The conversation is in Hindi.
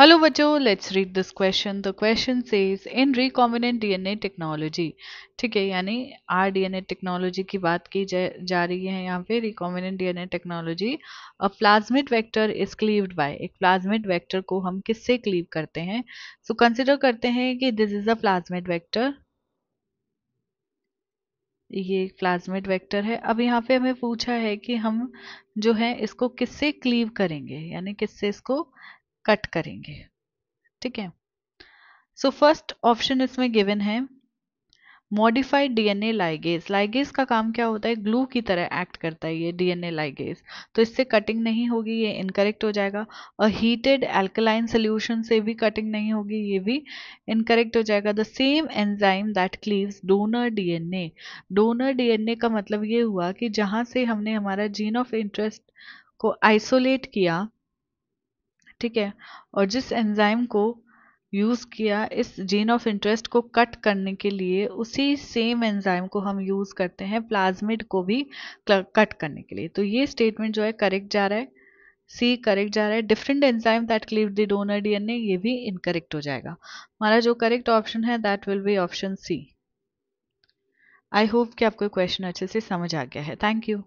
हेलो बच्चों let's read this question the question says in recombinant DNA technology ठीक है यानी आर डीएनए टेक्नोलॉजी की बात की जा, जा रही है यहाँ पे recombinant DNA technology uh plasmid vector is cleaved by एक प्लाज्मिड वेक्टर को हम किससे क्लीव करते हैं सो so, कंसिडर करते हैं कि this is a plasmid vector ये एक प्लाज्मिड वेक्टर है अब यहाँ पे हमें पूछा है कि हम जो है इसको किससे क्लीव करेंगे यानी किससे इसको कट करेंगे ठीक है सो फर्स्ट ऑप्शन इसमें गिवन है मॉडिफाइड डीएनए लाइगेज लाइगेज का काम क्या होता है ग्लू की तरह एक्ट करता है ये डीएनए लाइगेज तो इससे कटिंग नहीं होगी ये इनकरेक्ट हो जाएगा और हीटेड एल्कलाइन सोल्यूशन से भी कटिंग नहीं होगी ये भी इनकरेक्ट हो जाएगा the same enzyme that cleaves donor DNA donor DNA का मतलब ये हुआ कि जहाँ से हमने हमारा जीन ऑफ इंटरेस्ट को आइसोलेट किया ठीक है और जिस एंजाइम को यूज़ किया इस जीन ऑफ इंटरेस्ट को कट करने के लिए उसी सेम एंजाइम को हम यूज़ करते हैं प्लाज्मिड को भी कट करने के लिए तो ये स्टेटमेंट जो है करेक्ट जा रहा है सी करेक्ट जा रहा है different enzyme that cleave the donor DNA ये भी इनकरेक्ट हो जाएगा हमारा जो करेक्ट ऑप्शन है that will be option C I hope कि आपको क्वेश्चन अच्छे से समझ आ गया है थैंक यू